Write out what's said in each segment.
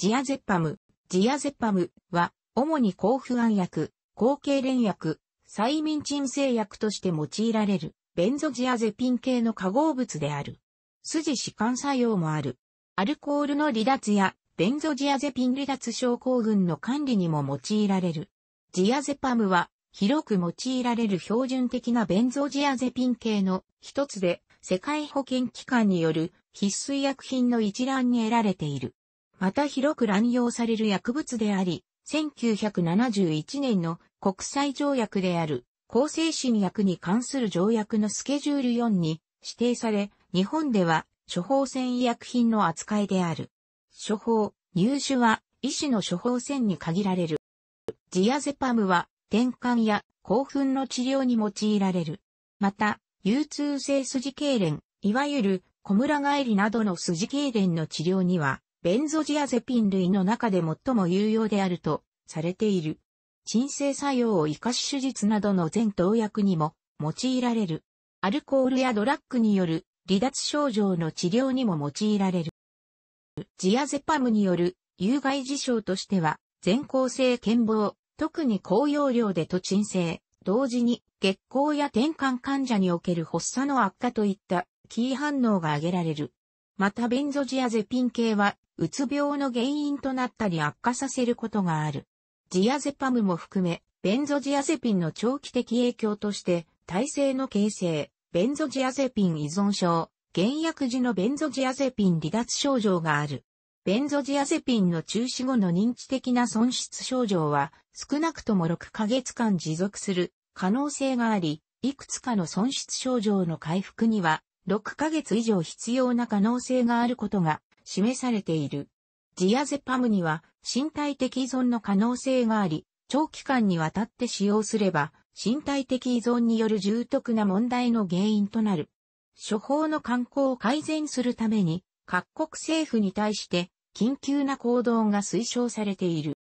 ジアゼッパム。ジアゼッパムは、主に抗不安薬、抗痙攣薬、催眠鎮静薬として用いられる、ベンゾジアゼピン系の化合物である。筋弛緩作用もある。アルコールの離脱や、ベンゾジアゼピン離脱症候群の管理にも用いられる。ジアゼパムは、広く用いられる標準的なベンゾジアゼピン系の一つで、世界保健機関による必須薬品の一覧に得られている。また広く乱用される薬物であり、1971年の国際条約である抗精神薬に関する条約のスケジュール4に指定され、日本では処方箋医薬品の扱いである。処方、入手は医師の処方箋に限られる。ジアゼパムは転換や興奮の治療に用いられる。また、有通性筋痙攣、いわゆる小村帰りなどの筋痙攣の治療にはベンゾジアゼピン類の中で最も有用であるとされている。鎮静作用を生かし手術などの全投薬にも用いられる。アルコールやドラッグによる離脱症状の治療にも用いられる。ジアゼパムによる有害事象としては、全校性健忘、特に高容量でと鎮静、同時に月光や転換患者における発作の悪化といったキー反応が挙げられる。またベンゾジアゼピン系はうつ病の原因となったり悪化させることがある。ジアゼパムも含め、ベンゾジアゼピンの長期的影響として、体制の形成、ベンゾジアゼピン依存症、原薬時のベンゾジアゼピン離脱症状がある。ベンゾジアゼピンの中止後の認知的な損失症状は、少なくとも6ヶ月間持続する可能性があり、いくつかの損失症状の回復には、6ヶ月以上必要な可能性があることが示されている。ジアゼパムには身体的依存の可能性があり、長期間にわたって使用すれば、身体的依存による重篤な問題の原因となる。処方の慣行を改善するために、各国政府に対して緊急な行動が推奨されている。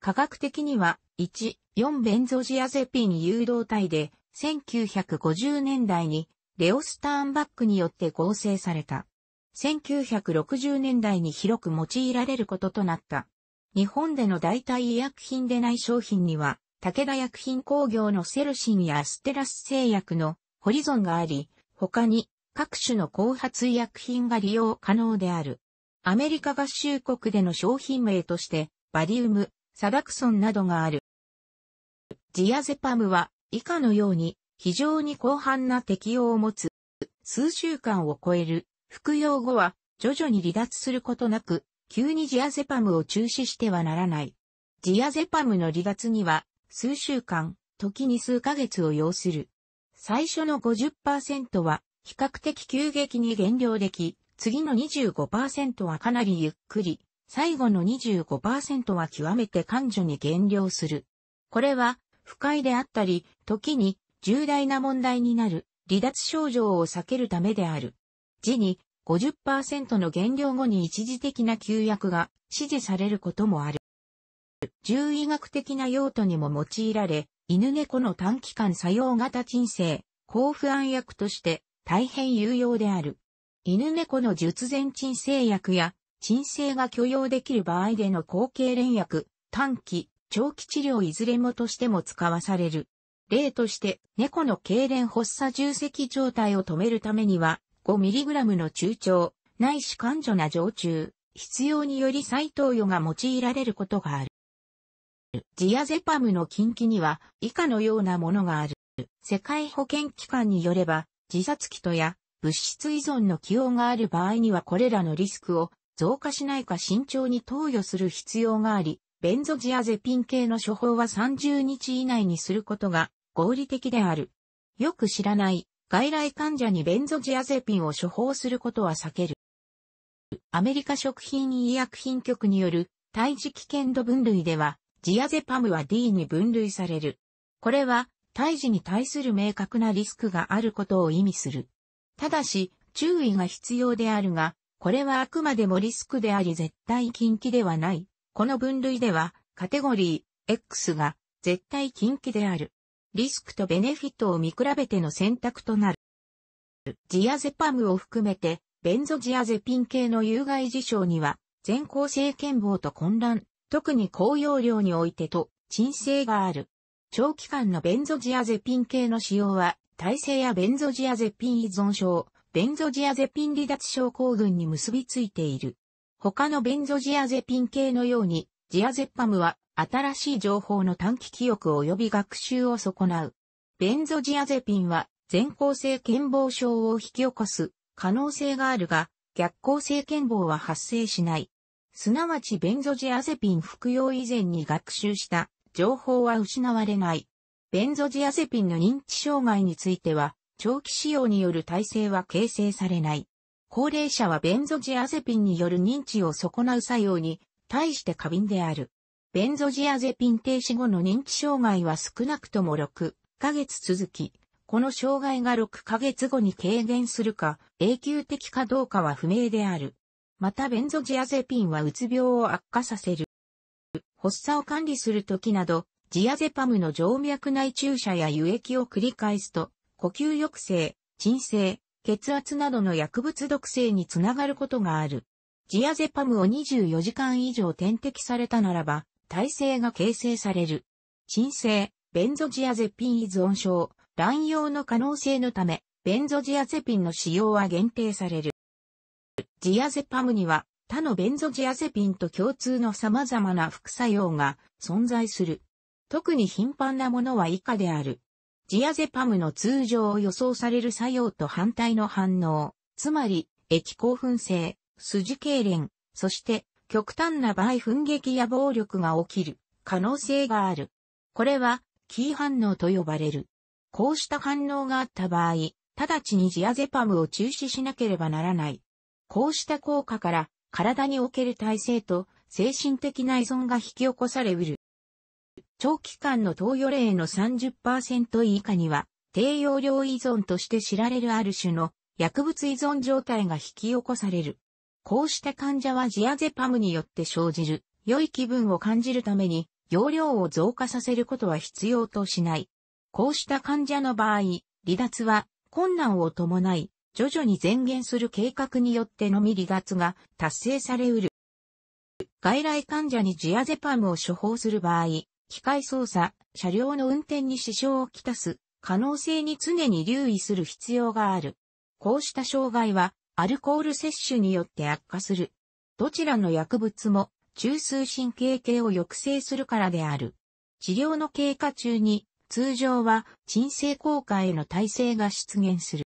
科学的には、1、4ベンゾジアゼピン誘導体で、1950年代にレオスターンバックによって合成された。1960年代に広く用いられることとなった。日本での代替医薬品でない商品には、武田薬品工業のセルシンやステラス製薬のホリゾンがあり、他に各種の後発医薬品が利用可能である。アメリカ合衆国での商品名として、バリウム、サダクソンなどがある。ジアゼパムは以下のように非常に広範な適用を持つ、数週間を超える服用後は、徐々に離脱することなく、急にジアゼパムを中止してはならない。ジアゼパムの離脱には、数週間、時に数ヶ月を要する。最初の50%は、比較的急激に減量でき、次の25%はかなりゆっくり、最後の25%は極めて感情に減量する。これは、不快であったり、時に重大な問題になる、離脱症状を避けるためである。時に50%の減量後に一時的な休薬が指示されることもある。獣医学的な用途にも用いられ、犬猫の短期間作用型鎮静、抗不安薬として大変有用である。犬猫の術前鎮静薬や鎮静が許容できる場合での後継連薬、短期、長期治療いずれもとしても使わされる。例として、猫の痙攣発作重積状態を止めるためには、5mg の中腸、ないし感情な常駐、必要により再投与が用いられることがある。ジアゼパムの禁忌には以下のようなものがある。世界保健機関によれば、自殺気とや物質依存の起用がある場合にはこれらのリスクを増加しないか慎重に投与する必要があり、ベンゾジアゼピン系の処方は30日以内にすることが合理的である。よく知らない外来患者にベンゾジアゼピンを処方することは避ける。アメリカ食品医薬品局による胎児危険度分類では、ジアゼパムは D に分類される。これは、胎児に対する明確なリスクがあることを意味する。ただし、注意が必要であるが、これはあくまでもリスクであり絶対禁忌ではない。この分類では、カテゴリー X が絶対禁忌である。リスクとベネフィットを見比べての選択となる。ジアゼパムを含めて、ベンゾジアゼピン系の有害事象には、全向性健忘と混乱、特に高容量においてと、鎮静がある。長期間のベンゾジアゼピン系の使用は、耐性やベンゾジアゼピン依存症、ベンゾジアゼピン離脱症候群に結びついている。他のベンゾジアゼピン系のように、ジアゼッパムは新しい情報の短期記憶及び学習を損なう。ベンゾジアゼピンは全校性健忘症を引き起こす可能性があるが、逆行性健忘は発生しない。すなわちベンゾジアゼピン服用以前に学習した情報は失われない。ベンゾジアゼピンの認知障害については、長期使用による体制は形成されない。高齢者はベンゾジアゼピンによる認知を損なう作用に対して過敏である。ベンゾジアゼピン停止後の認知障害は少なくとも6ヶ月続き、この障害が6ヶ月後に軽減するか永久的かどうかは不明である。またベンゾジアゼピンはうつ病を悪化させる。発作を管理するときなど、ジアゼパムの静脈内注射や輸液を繰り返すと、呼吸抑制、鎮静、血圧などの薬物毒性につながることがある。ジアゼパムを24時間以上点滴されたならば、耐性が形成される。鎮静、ベンゾジアゼピン依存症、乱用の可能性のため、ベンゾジアゼピンの使用は限定される。ジアゼパムには他のベンゾジアゼピンと共通の様々な副作用が存在する。特に頻繁なものは以下である。ジアゼパムの通常を予想される作用と反対の反応、つまり、液興奮性、筋痙攣、そして極端な場合噴撃や暴力が起きる可能性がある。これは、キー反応と呼ばれる。こうした反応があった場合、直ちにジアゼパムを中止しなければならない。こうした効果から、体における体制と精神的な依存が引き起こされうる。長期間の投与例の30%以下には、低用量依存として知られるある種の薬物依存状態が引き起こされる。こうして患者はジアゼパムによって生じる、良い気分を感じるために、容量を増加させることは必要としない。こうした患者の場合、離脱は困難を伴い、徐々に前減する計画によってのみ離脱が達成されうる。外来患者にジアゼパムを処方する場合、機械操作、車両の運転に支障をきたす可能性に常に留意する必要がある。こうした障害はアルコール摂取によって悪化する。どちらの薬物も中枢神経系を抑制するからである。治療の経過中に通常は鎮静効果への耐性が出現する。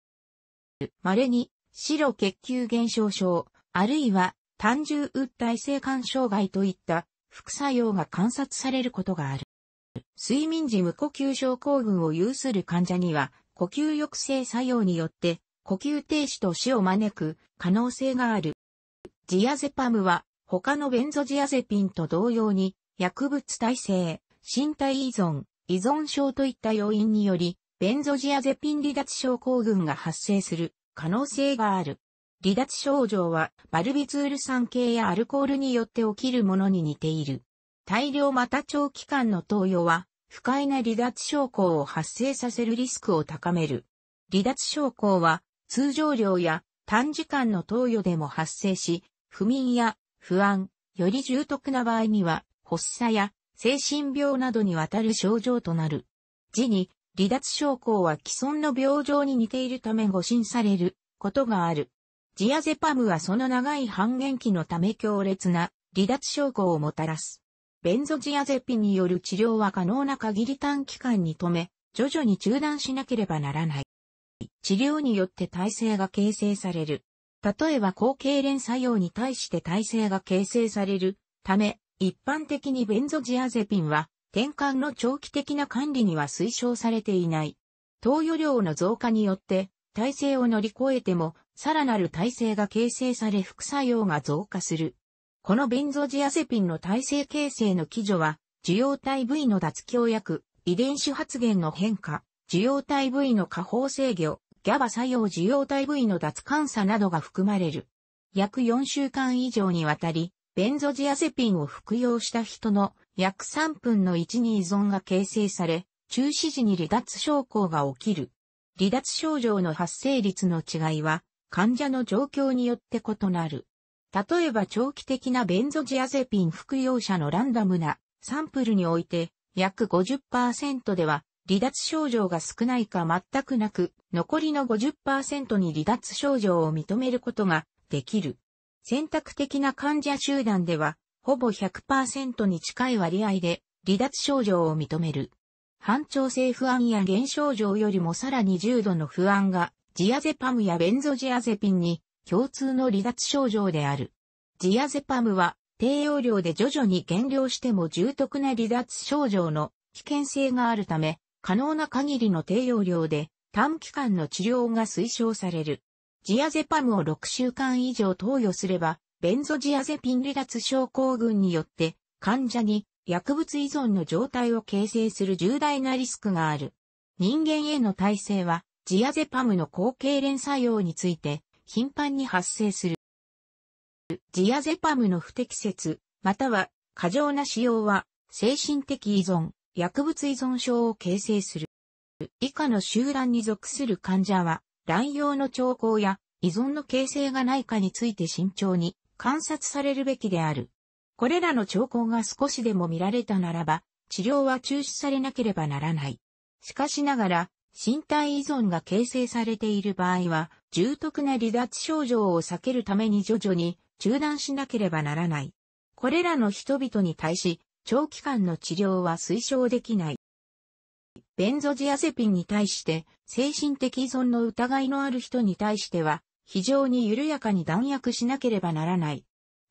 稀に白血球減少症、あるいは単純う体性肝障害といった副作用が観察されることがある。睡眠時無呼吸症候群を有する患者には呼吸抑制作用によって呼吸停止と死を招く可能性がある。ジアゼパムは他のベンゾジアゼピンと同様に薬物耐性、身体依存、依存症といった要因により、ベンゾジアゼピン離脱症候群が発生する可能性がある。離脱症状はバルビツール酸系やアルコールによって起きるものに似ている。大量また長期間の投与は不快な離脱症候を発生させるリスクを高める。離脱症候は通常量や短時間の投与でも発生し、不眠や不安、より重篤な場合には、発作や精神病などにわたる症状となる。次に、離脱症候は既存の病状に似ているため誤診されることがある。ジアゼパムはその長い半減期のため強烈な離脱症候をもたらす。ベンゾジアゼピによる治療は可能な限り短期間に止め、徐々に中断しなければならない。治療によって体制が形成される。例えば抗痙攣作用に対して耐性が形成されるため、一般的にベンゾジアゼピンは、転換の長期的な管理には推奨されていない。投与量の増加によって、体制を乗り越えても、さらなる体制が形成され副作用が増加する。このベンゾジアゼピンの耐性形成の基準は、受容体部位の脱強薬、遺伝子発現の変化、受容体部位の下方制御、ギャバ作用受容体部位の脱換差などが含まれる。約4週間以上にわたり、ベンゾジアゼピンを服用した人の約3分の1に依存が形成され、中止時に離脱症候が起きる。離脱症状の発生率の違いは、患者の状況によって異なる。例えば長期的なベンゾジアゼピン服用者のランダムなサンプルにおいて、約50%では離脱症状が少ないか全くなく、残りの50%に離脱症状を認めることができる。選択的な患者集団では、ほぼ100%に近い割合で離脱症状を認める。反調性不安や減症状よりもさらに重度の不安が、ジアゼパムやベンゾジアゼピンに共通の離脱症状である。ジアゼパムは低用量で徐々に減量しても重篤な離脱症状の危険性があるため、可能な限りの低用量で短期間の治療が推奨される。ジアゼパムを6週間以上投与すれば、ベンゾジアゼピン離脱症候群によって患者に薬物依存の状態を形成する重大なリスクがある。人間への耐性は、ジアゼパムの抗痙攣作用について頻繁に発生する。ジアゼパムの不適切、または過剰な使用は精神的依存、薬物依存症を形成する。以下の集団に属する患者は、乱用の兆候や依存の形成がないかについて慎重に観察されるべきである。これらの兆候が少しでも見られたならば、治療は中止されなければならない。しかしながら、身体依存が形成されている場合は、重篤な離脱症状を避けるために徐々に中断しなければならない。これらの人々に対し、長期間の治療は推奨できない。ベンゾジアゼピンに対して、精神的依存の疑いのある人に対しては、非常に緩やかに弾薬しなければならない。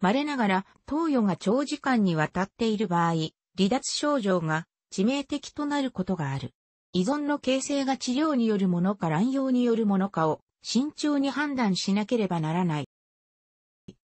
稀ながら、投与が長時間にわたっている場合、離脱症状が致命的となることがある。依存の形成が治療によるものか乱用によるものかを慎重に判断しなければならない。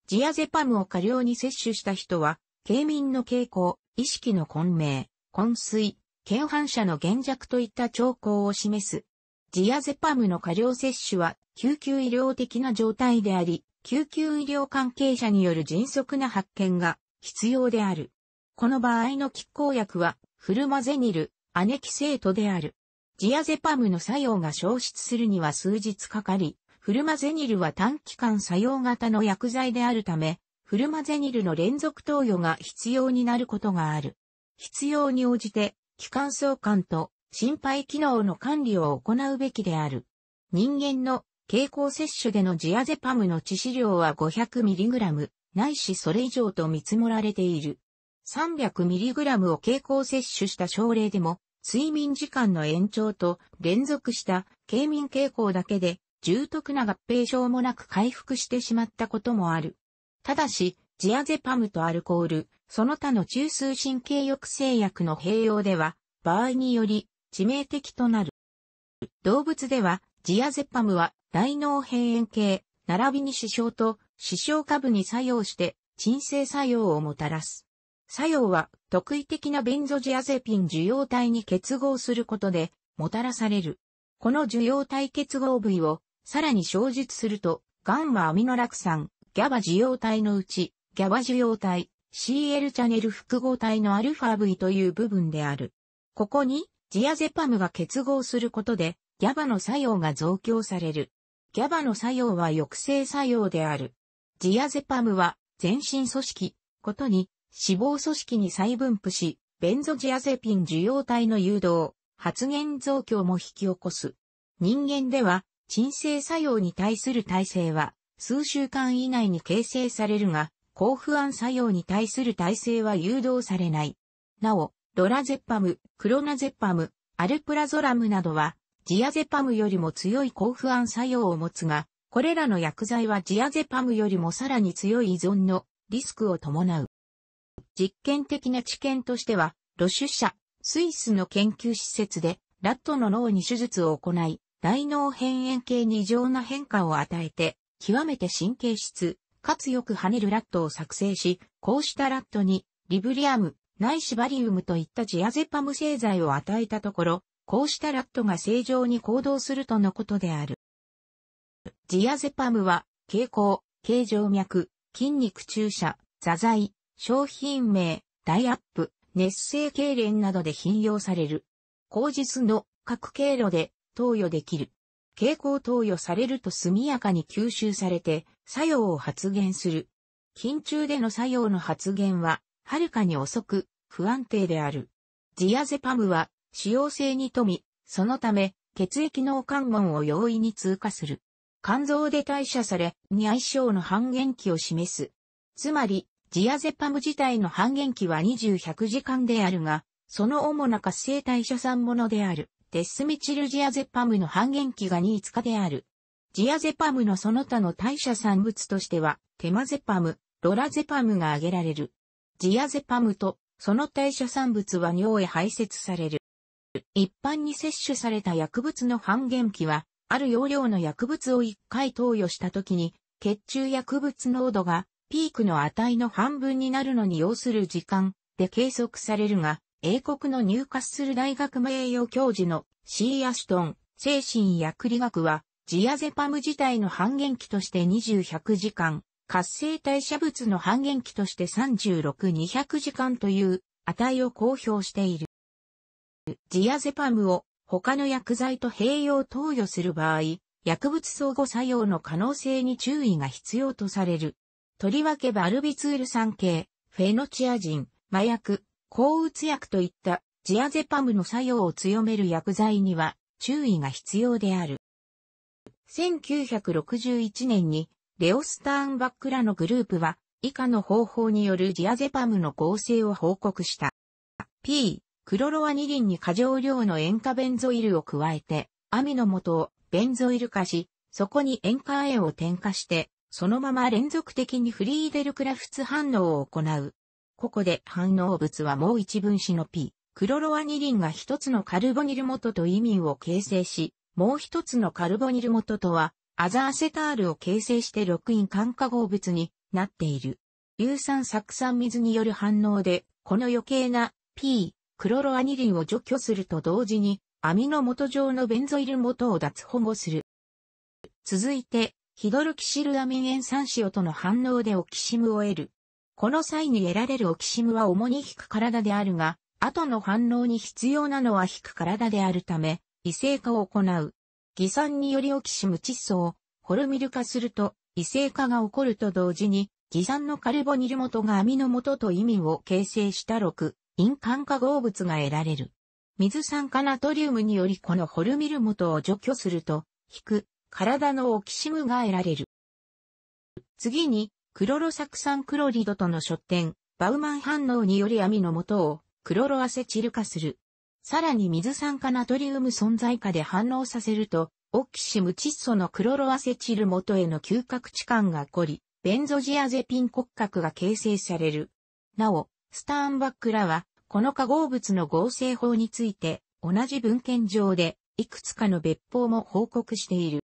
ジアゼパムを過量に摂取した人は、軽民の傾向、意識の混迷、昏睡、軽反射の減弱といった兆候を示す。ジアゼパムの過量摂取は救急医療的な状態であり、救急医療関係者による迅速な発見が必要である。この場合の拮抗薬はフルマゼニル、アネキセートである。ジアゼパムの作用が消失するには数日かかり、フルマゼニルは短期間作用型の薬剤であるため、フルマゼニルの連続投与が必要になることがある。必要に応じて、気管相関と心肺機能の管理を行うべきである。人間の経口摂取でのジアゼパムの致死量は 500mg、ないしそれ以上と見積もられている。300mg を経口摂取した症例でも、睡眠時間の延長と連続した軽眠傾向だけで重篤な合併症もなく回復してしまったこともある。ただし、ジアゼパムとアルコール、その他の中枢神経抑制薬の併用では、場合により致命的となる。動物では、ジアゼパムは大脳辺縁系、並びに死傷と死傷下部に作用して鎮静作用をもたらす。作用は特異的なベンゾジアゼピン受容体に結合することでもたらされる。この受容体結合部位をさらに小述すると、ガンマアミノ酪酸、GABA 受容体のうち、GABA 受容体、CL チャネル複合体の αV という部分である。ここに、ジアゼパムが結合することで、GABA の作用が増強される。GABA の作用は抑制作用である。ジアゼパムは、全身組織、ことに、脂肪組織に再分布し、ベンゾジアゼピン受容体の誘導、発現増強も引き起こす。人間では、鎮静作用に対する耐性は、数週間以内に形成されるが、抗不安作用に対する耐性は誘導されない。なお、ロラゼッパム、クロナゼッパム、アルプラゾラムなどは、ジアゼパムよりも強い抗不安作用を持つが、これらの薬剤はジアゼパムよりもさらに強い依存のリスクを伴う。実験的な知見としては、ロシュスイスの研究施設で、ラットの脳に手術を行い、大脳辺縁系に異常な変化を与えて、極めて神経質、かつよく跳ねるラットを作成し、こうしたラットに、リブリアム、ないしバリウムといったジアゼパム製剤を与えたところ、こうしたラットが正常に行動するとのことである。ジアゼパムは、蛍光、形状脈、筋肉注射、座剤、商品名、ダイアップ、熱性痙攣などで頻用される。口実の各経路で投与できる。蛍光投与されると速やかに吸収されて作用を発現する。筋中での作用の発現は、はるかに遅く、不安定である。ジアゼパムは、使用性に富み、そのため、血液脳関門を容易に通過する。肝臓で代謝され、に相性の半減期を示す。つまり、ジアゼパム自体の半減期は2100時間であるが、その主な活性代謝産ものである。デスミチルジアゼパムの半減期が2 5日である。ジアゼパムのその他の代謝産物としては、テマゼパム、ロラゼパムが挙げられる。ジアゼパムと、その代謝産物は尿へ排泄される。一般に摂取された薬物の半減期は、ある容量の薬物を1回投与した時に、血中薬物濃度がピークの値の半分になるのに要する時間で計測されるが、英国の入荷する大学名誉教授の C. アストン、精神薬理学は、ジアゼパム自体の半減期として2100時間、活性代謝物の半減期として36200時間という値を公表している。ジアゼパムを他の薬剤と併用投与する場合、薬物相互作用の可能性に注意が必要とされる。とりわけバルビツール酸系、フェノチア人、麻薬、抗うつ薬といったジアゼパムの作用を強める薬剤には注意が必要である。1961年にレオスターンバックらのグループは以下の方法によるジアゼパムの合成を報告した。P、クロロアニリンに過剰量の塩化ベンゾイルを加えて、アミの素をベンゾイル化し、そこに塩化塩を添加して、そのまま連続的にフリーデルクラフツ反応を行う。ここで反応物はもう一分子の P、クロロアニリンが一つのカルボニル元とイミンを形成し、もう一つのカルボニル元とは、アザアセタールを形成して6因イン化合物になっている。硫酸酢酸水による反応で、この余計な P、クロロアニリンを除去すると同時に、アミノ元状のベンゾイル元を脱保護する。続いて、ヒドロキシルアミン塩酸塩との反応でオキシムを得る。この際に得られるオキシムは主に引く体であるが、後の反応に必要なのは引く体であるため、異性化を行う。偽酸によりオキシム窒素をホルミル化すると、異性化が起こると同時に、偽酸のカルボニル元が網の元と意味を形成した6、陰管化合物が得られる。水酸化ナトリウムによりこのホルミル元を除去すると、引く、体のオキシムが得られる。次に、クロロ酢酸クロリドとの書点、バウマン反応により網の元をクロロアセチル化する。さらに水酸化ナトリウム存在下で反応させると、オキシム窒素のクロロアセチル元への嗅覚置換が起こり、ベンゾジアゼピン骨格が形成される。なお、スターンバックらは、この化合物の合成法について、同じ文献上で、いくつかの別法も報告している。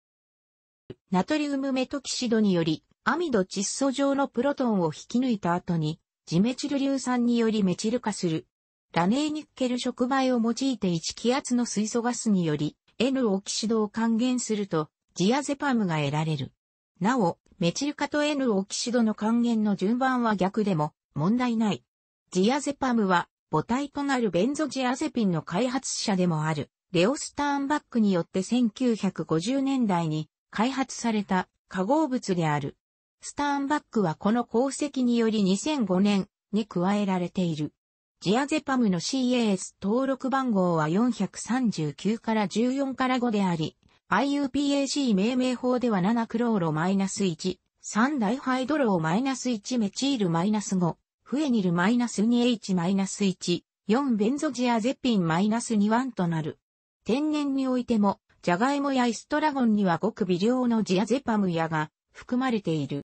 ナトリウムメトキシドにより、アミド窒素状のプロトンを引き抜いた後に、ジメチル硫酸によりメチル化する。ラネーニッケル触媒を用いて1気圧の水素ガスにより N オキシドを還元するとジアゼパムが得られる。なお、メチル化と N オキシドの還元の順番は逆でも問題ない。ジアゼパムは母体となるベンゾジアゼピンの開発者でもあるレオスターンバックによって1950年代に開発された化合物である。スターンバックはこの功績により2005年に加えられている。ジアゼパムの CAS 登録番号は439から14から5であり、IUPAC 命名法では7クローロ -1、3ダイハイドロー -1 メチール -5、フエニル -2H-1、4ベンゾジアゼピン2ンとなる。天然においても、ジャガイモやイストラゴンにはごく微量のジアゼパムやが含まれている。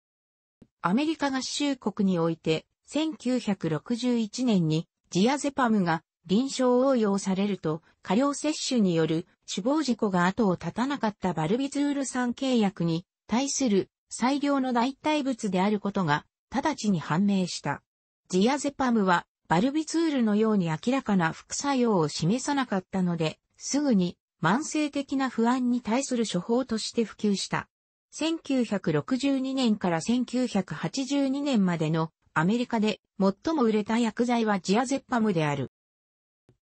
アメリカ合衆国において、1961年にジアゼパムが臨床応用されると、過量摂取による死亡事故が後を絶たなかったバルビズール酸契約に対する最良の代替物であることが直ちに判明した。ジアゼパムはバルビツールのように明らかな副作用を示さなかったので、すぐに慢性的な不安に対する処方として普及した。1962年から1982年までのアメリカで最も売れた薬剤はジアゼッパムである。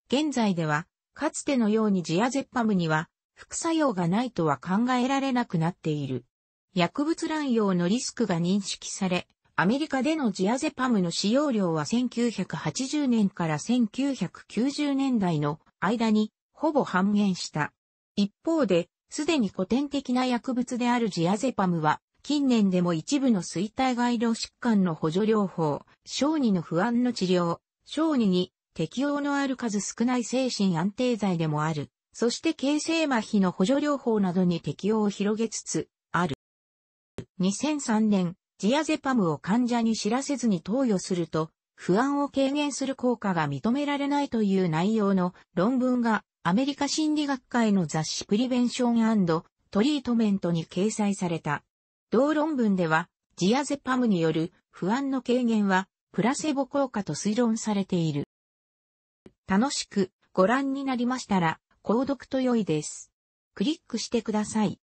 現在では、かつてのようにジアゼッパムには副作用がないとは考えられなくなっている。薬物乱用のリスクが認識され、アメリカでのジアゼパムの使用量は1980年から1990年代の間にほぼ半減した。一方で、すでに古典的な薬物であるジアゼパムは、近年でも一部の衰退外労疾患の補助療法、小児の不安の治療、小児に適応のある数少ない精神安定剤でもある。そして形成麻痺の補助療法などに適用を広げつつある。2003年、ジアゼパムを患者に知らせずに投与すると、不安を軽減する効果が認められないという内容の論文がアメリカ心理学会の雑誌プリベンショントリートメントに掲載された。同論文では、ジアゼパムによる不安の軽減は、プラセボ効果と推論されている。楽しくご覧になりましたら、購読と良いです。クリックしてください。